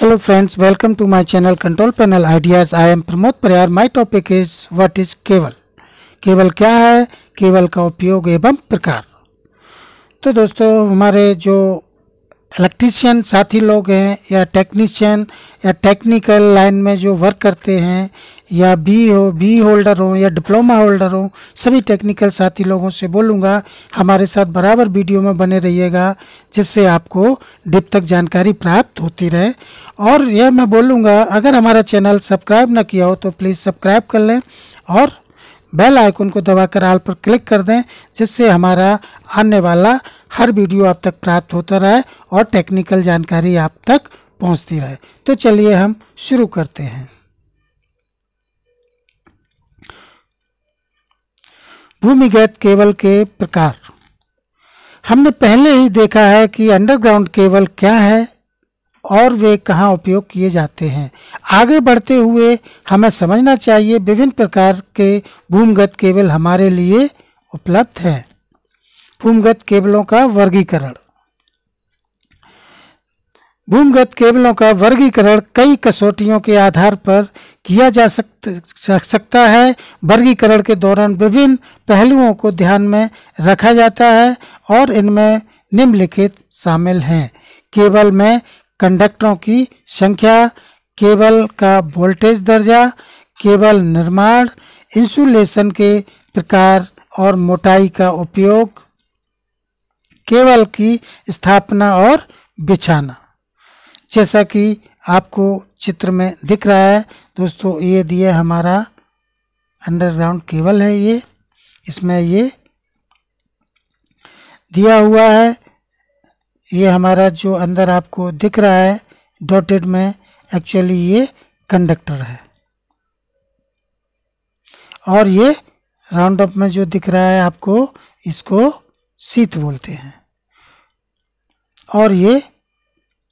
hello friends welcome to my channel control panel ideas I am Pramod Pariyar my topic is what is cable cable क्या है केवल का उपयोग एवं प्रकार तो दोस्तों हमारे जो इलेक्ट्रीशियन साथी लोग हैं या टेक्नीशियन या टेक्निकल लाइन में जो वर्क करते हैं या बी हो बी होल्डर हो या डिप्लोमा होल्डर हो सभी टेक्निकल साथी लोगों से बोलूँगा हमारे साथ बराबर वीडियो में बने रहिएगा जिससे आपको डिप तक जानकारी प्राप्त होती रहे और यह मैं बोलूँगा अगर हमारा चैनल सब्सक्राइब ना किया हो तो प्लीज़ सब्सक्राइब कर लें और बेल आइकन को दबाकर आल पर क्लिक कर दें जिससे हमारा आने वाला हर वीडियो आप तक प्राप्त होता रहे और टेक्निकल जानकारी आप तक पहुंचती रहे तो चलिए हम शुरू करते हैं भूमिगत केबल के प्रकार हमने पहले ही देखा है कि अंडरग्राउंड केबल क्या है और वे कहाँ उपयोग किए जाते हैं आगे बढ़ते हुए हमें समझना चाहिए विभिन्न प्रकार के भूमिगत केबल हमारे लिए उपलब्ध हैं भूमिगत केबलों का वर्गीकरण भूमिगत केबलों का वर्गीकरण कई कसौटियों के आधार पर किया जा सकता सकता है वर्गीकरण के दौरान विभिन्न पहलुओं को ध्यान में रखा जाता है और इनमें निम्नलिखित शामिल हैं केबल में कंडक्टरों की संख्या केबल का वोल्टेज दर्जा केबल निर्माण इंसुलेशन के प्रकार और मोटाई का उपयोग केबल की स्थापना और बिछाना जैसा कि आपको चित्र में दिख रहा है दोस्तों ये दिया हमारा अंडरग्राउंड केबल है ये इसमें ये दिया हुआ है ये हमारा जो अंदर आपको दिख रहा है डॉटेड में एक्चुअली ये कंडक्टर है और ये राउंड अप में जो दिख रहा है आपको इसको सीत बोलते हैं और ये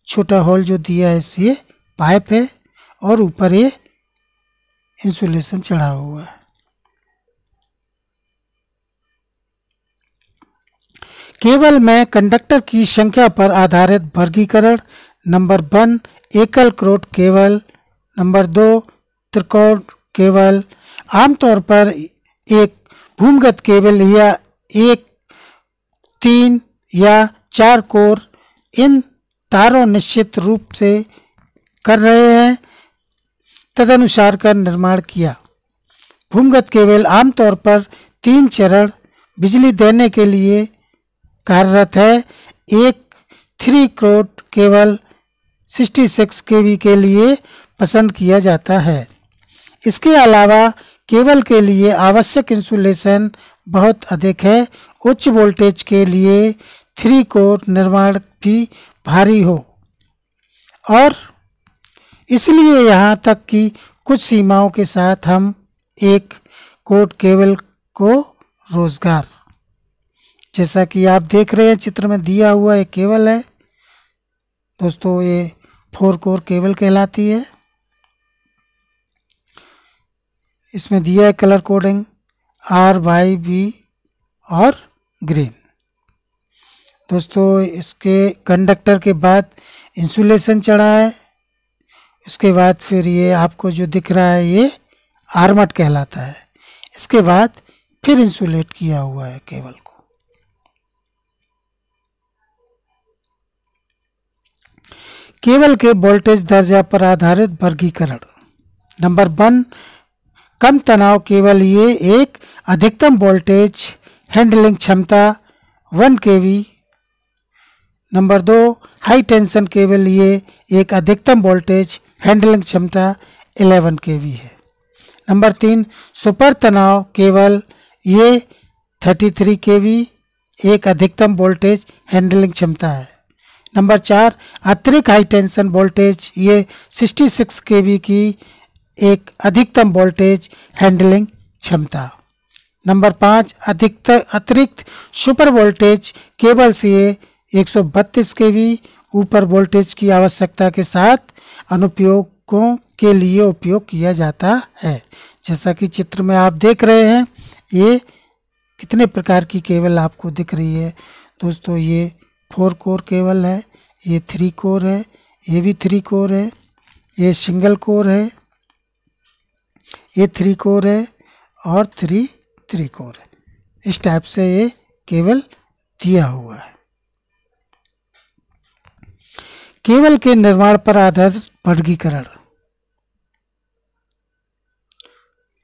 छोटा होल जो दिया है इससे पाइप है और ऊपर ये इंसुलेशन चढ़ा हुआ है केवल मैं कंडक्टर की संख्या पर आधारित वर्गीकरण नंबर वन एकल क्रोट केवल नंबर दो त्रिकोण केवल आमतौर पर एक भूमिगत केवल या एक तीन या चार कोर इन तारों निश्चित रूप से कर रहे हैं तदनुसार का निर्माण किया भूमिगत केवल आमतौर पर तीन चरण बिजली देने के लिए कार्यरत है एक थ्री करोड़ केवल सिक्सटी सिक्स के के लिए पसंद किया जाता है इसके अलावा केवल के लिए आवश्यक इंसुलेशन बहुत अधिक है उच्च वोल्टेज के लिए थ्री कोर निर्माण भी भारी हो और इसलिए यहाँ तक कि कुछ सीमाओं के साथ हम एक कोट केवल को रोज़गार जैसा कि आप देख रहे हैं चित्र में दिया हुआ एक केबल है दोस्तों ये फोर कोर केबल कहलाती है इसमें दिया है colour coding R Y B और ग्रीन दोस्तों इसके कंडक्टर के बाद इंसुलेशन चढ़ा है उसके बाद फिर ये आपको जो दिख रहा है ये आर्मट कहलाता है इसके बाद फिर इंसुलेट किया हुआ है केबल केवल के वोल्टेज दर्जा पर आधारित वर्गीकरण नंबर वन कम तनाव केवल ये एक अधिकतम वोल्टेज हैंडलिंग क्षमता वन के वी नंबर दो हाई टेंशन केवल ये एक अधिकतम वोल्टेज हैंडलिंग क्षमता एलेवन के वी है नंबर तीन सुपर तनाव केवल ये थर्टी थ्री के वी एक अधिकतम वोल्टेज हैंडलिंग क्षमता है नंबर चार अतिरिक्त हाई टेंशन वोल्टेज ये 66 केवी की एक अधिकतम वोल्टेज हैंडलिंग क्षमता नंबर पाँच अधिकत अतिरिक्त सुपर वोल्टेज केबल से ये एक सौ बत्तीस के वी ऊपर वोल्टेज की आवश्यकता के साथ अनुपयोगों के लिए उपयोग किया जाता है जैसा कि चित्र में आप देख रहे हैं ये कितने प्रकार की केबल आपको दिख रही है दोस्तों ये फोर कोर केबल है ये थ्री कोर है ये भी थ्री कोर है ये सिंगल कोर है ये थ्री कोर है और थ्री थ्री कोर है इस टाइप से ये केबल दिया हुआ है केबल के निर्माण पर आधारित वर्गीकरण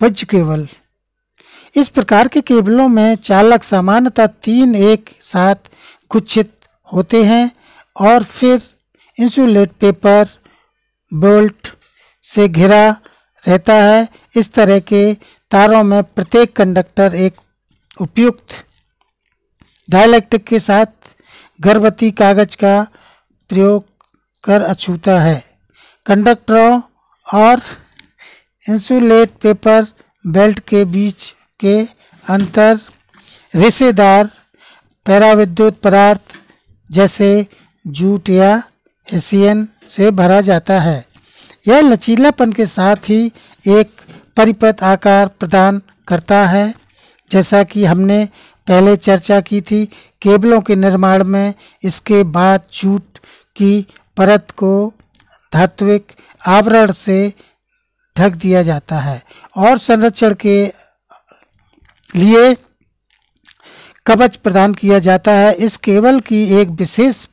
वज्र केबल इस प्रकार के केबलों में चालक सामान्यतः तीन एक साथ गुच्छित होते हैं और फिर इंसुलेट पेपर बोल्ट से घिरा रहता है इस तरह के तारों में प्रत्येक कंडक्टर एक उपयुक्त डायलैक्ट्रिक के साथ गर्भवती कागज का प्रयोग कर अछूता है कंडक्टरों और इंसुलेट पेपर बेल्ट के बीच के अंतर रेसेदार पैराविद्युत पदार्थ जैसे जूट या हेसियन से भरा जाता है यह लचीलापन के साथ ही एक परिपत आकार प्रदान करता है जैसा कि हमने पहले चर्चा की थी केबलों के निर्माण में इसके बाद जूट की परत को धात्विक आवरण से ढक दिया जाता है और संरक्षण के लिए कवच प्रदान किया जाता है इस केबल की एक विशेष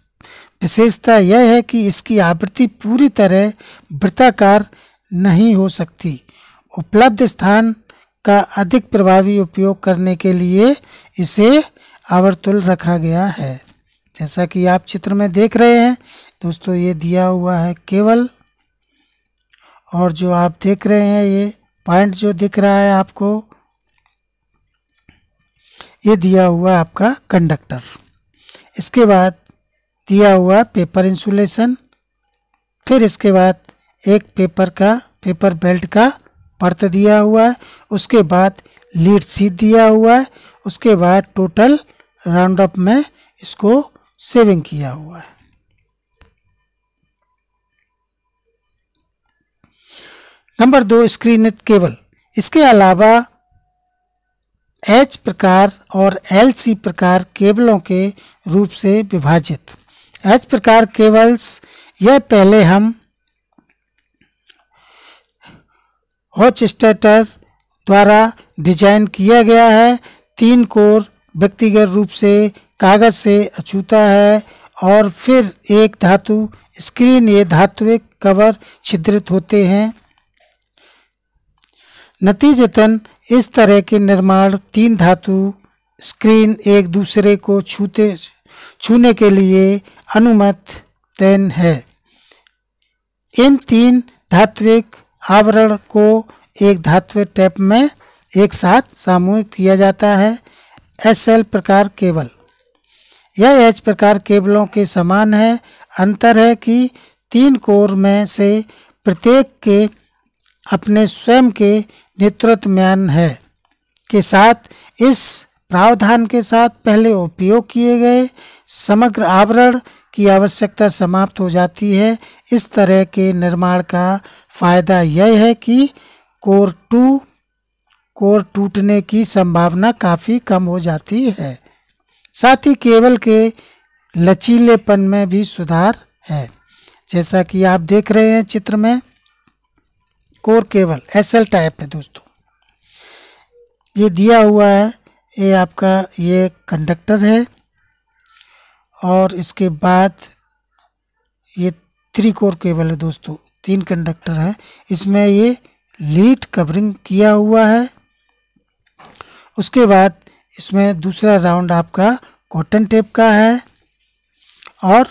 विशेषता यह है कि इसकी आवृत्ति पूरी तरह वृत्ताकार नहीं हो सकती उपलब्ध स्थान का अधिक प्रभावी उपयोग करने के लिए इसे आवर्तुल रखा गया है जैसा कि आप चित्र में देख रहे हैं दोस्तों ये दिया हुआ है केवल और जो आप देख रहे हैं ये पॉइंट जो दिख रहा है आपको ये दिया हुआ आपका कंडक्टर इसके बाद दिया हुआ पेपर इंसुलेशन फिर इसके बाद एक पेपर का पेपर बेल्ट का पर्त दिया हुआ है उसके बाद लीड सीट दिया हुआ है उसके बाद टोटल राउंड अप में इसको सेविंग किया हुआ है नंबर दो स्क्रीन केबल इसके अलावा एच प्रकार और एल सी प्रकार केबलों के रूप से विभाजित एच प्रकार केबल्स यह पहले हम हॉचस्टेटर द्वारा डिजाइन किया गया है तीन कोर व्यक्तिगत रूप से कागज से अछूता है और फिर एक धातु स्क्रीन ये धातु कवर छिद्रित होते हैं नतीजतन इस तरह के निर्माण तीन धातु स्क्रीन एक दूसरे को छूते छूने के लिए अनुमत देन है इन तीन धात्विक आवरण को एक धात्विक टैप में एक साथ सामूहिक किया जाता है एस एल प्रकार केबल यह एच प्रकार केबलों के समान है अंतर है कि तीन कोर में से प्रत्येक के अपने स्वयं के मैन है के साथ इस प्रावधान के साथ पहले उपयोग किए गए समग्र आवरण की आवश्यकता समाप्त हो जाती है इस तरह के निर्माण का फायदा यह है कि कोर टू कोर टूटने की संभावना काफ़ी कम हो जाती है साथ ही केवल के लचीलेपन में भी सुधार है जैसा कि आप देख रहे हैं चित्र में core cable S L type है दोस्तों ये दिया हुआ है ये आपका ये कंडक्टर है और इसके बाद ये थ्री कोर केबल है दोस्तों तीन कंडक्टर है इसमें ये लीड कवरिंग किया हुआ है उसके बाद इसमें दूसरा राउंड आपका कॉटन टेप का है और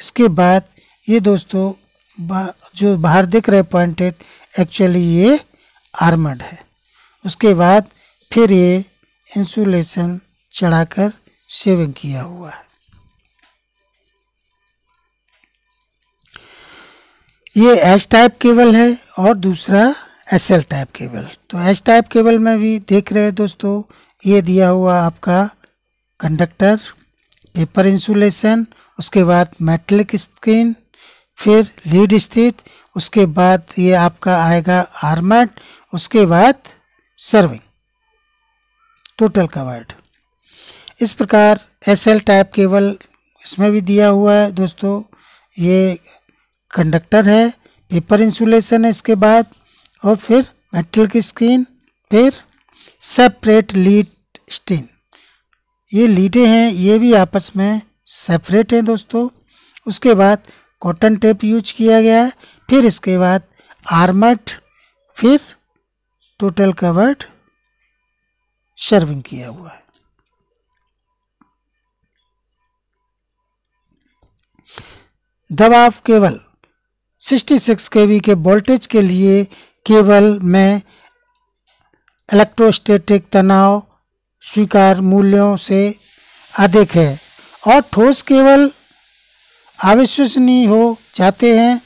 इसके बाद ये दोस्तों जो बाहर देख रहे पॉइंटेड एक्चुअली ये आर्मड है उसके बाद फिर ये इंसुलेशन चढ़ाकर सेविंग किया हुआ है ये एच टाइप केबल है और दूसरा एस एल टाइप केबल तो एच टाइप केबल में भी देख रहे हैं दोस्तों ये दिया हुआ आपका कंडक्टर पेपर इंसुलेशन उसके बाद मेटलिक स्क्रीन फिर लीड स्थित उसके बाद ये आपका आएगा आर्मेट उसके बाद सर्विंग टोटल कवर्ड इस प्रकार एस एल टाइप केवल इसमें भी दिया हुआ है दोस्तों ये कंडक्टर है पेपर इंसुलेशन है इसके बाद और फिर मेटल की स्क्रीन फिर सेपरेट लीड स्टीन ये लीडें हैं ये भी आपस में सेपरेट हैं दोस्तों उसके बाद कॉटन टेप यूज किया गया है फिर इसके बाद आर्मड फिर टोटल कवर्ड शर्विंग किया हुआ है दबाव केवल 66 केवी के वोल्टेज के लिए केवल मैं इलेक्ट्रोस्टेटिक तनाव स्वीकार मूल्यों से अधिक है और ठोस केवल अविश्वसनीय हो जाते हैं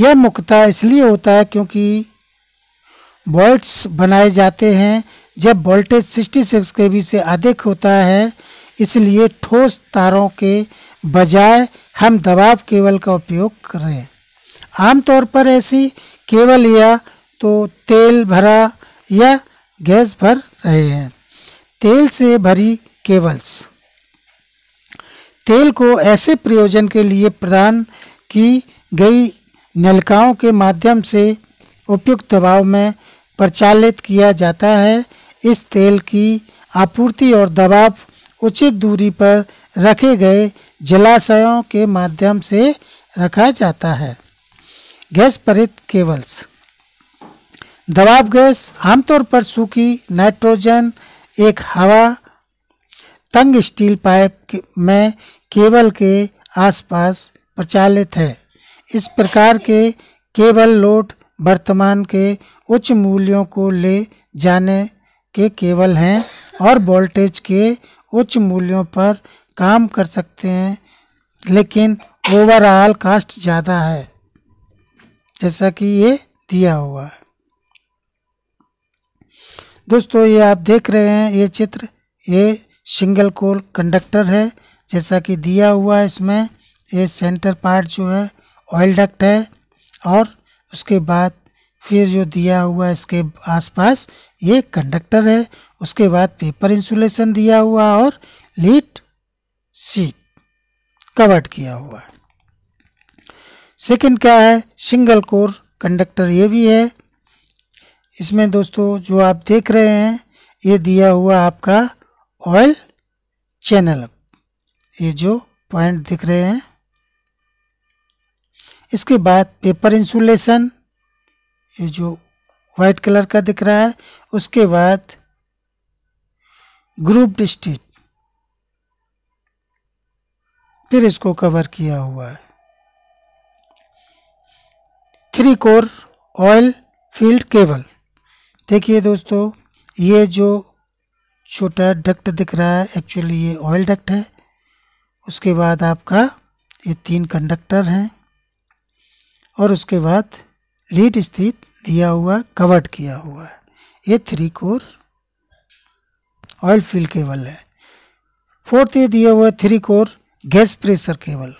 यह मुख्यतः इसलिए होता है क्योंकि वोल्ट्स बनाए जाते हैं जब वोल्टेज 66 केवी से अधिक होता है इसलिए ठोस तारों के बजाय हम दबाव केवल का उपयोग करें आमतौर पर ऐसी केवल या तो तेल भरा या गैस भर रहे हैं तेल से भरी केबल्स तेल को ऐसे प्रयोजन के लिए प्रदान की गई नलकाओं के माध्यम से उपयुक्त दबाव में प्रचालित किया जाता है इस तेल की आपूर्ति और दबाव उचित दूरी पर रखे गए जलाशयों के माध्यम से रखा जाता है गैस परित केवल्स दबाव गैस आमतौर पर सूखी नाइट्रोजन एक हवा तंग स्टील पाइप में केबल के आसपास प्रचालित है इस प्रकार के केवल लोट वर्तमान के उच्च मूल्यों को ले जाने के केवल हैं और वोल्टेज के उच्च मूल्यों पर काम कर सकते हैं लेकिन ओवरऑल कास्ट ज़्यादा है जैसा कि ये दिया हुआ है दोस्तों ये आप देख रहे हैं ये चित्र ये सिंगल कोल कंडक्टर है जैसा कि दिया हुआ है इसमें ये सेंटर पार्ट जो है ऑयल डक्ट है और उसके बाद फिर जो दिया हुआ इसके आसपास ये कंडक्टर है उसके बाद पेपर इंसुलेशन दिया हुआ और लीड सीट कवर्ड किया हुआ है सेकेंड क्या है सिंगल कोर कंडक्टर ये भी है इसमें दोस्तों जो आप देख रहे हैं ये दिया हुआ आपका ऑयल चैनल ये जो पॉइंट दिख रहे हैं इसके बाद पेपर इंसुलेशन ये जो वाइट कलर का दिख रहा है उसके बाद ग्रुप स्टेट फिर इसको कवर किया हुआ है three core oil field cable देखिए दोस्तों ये जो छोटा डक्ट दिख रहा है एक्चुअली ये ऑयल डक्ट है उसके बाद आपका ये तीन कंडक्टर हैं और उसके बाद लीड स्थित दिया हुआ कवर्ड किया हुआ है ये three core oil fill cable है फोर्थ ये दिया हुआ है three core gas pressure cable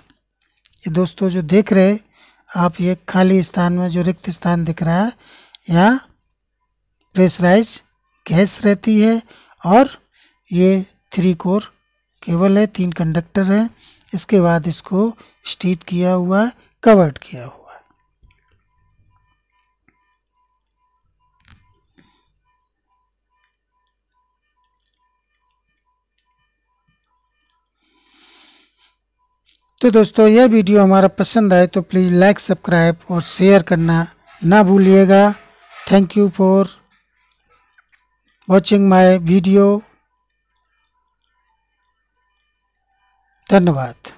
ये दोस्तों जो देख रहे आप ये खाली स्थान में जो रिक्त स्थान दिख रहा है यहाँ प्रेशराइज गैस रहती है और ये थ्री कोर केबल है तीन कंडक्टर है इसके बाद इसको स्टीत किया हुआ है कवर्ड किया हुआ तो दोस्तों यह वीडियो हमारा पसंद आए तो प्लीज़ लाइक सब्सक्राइब और शेयर करना ना भूलिएगा thank you for watching my video धन्यवाद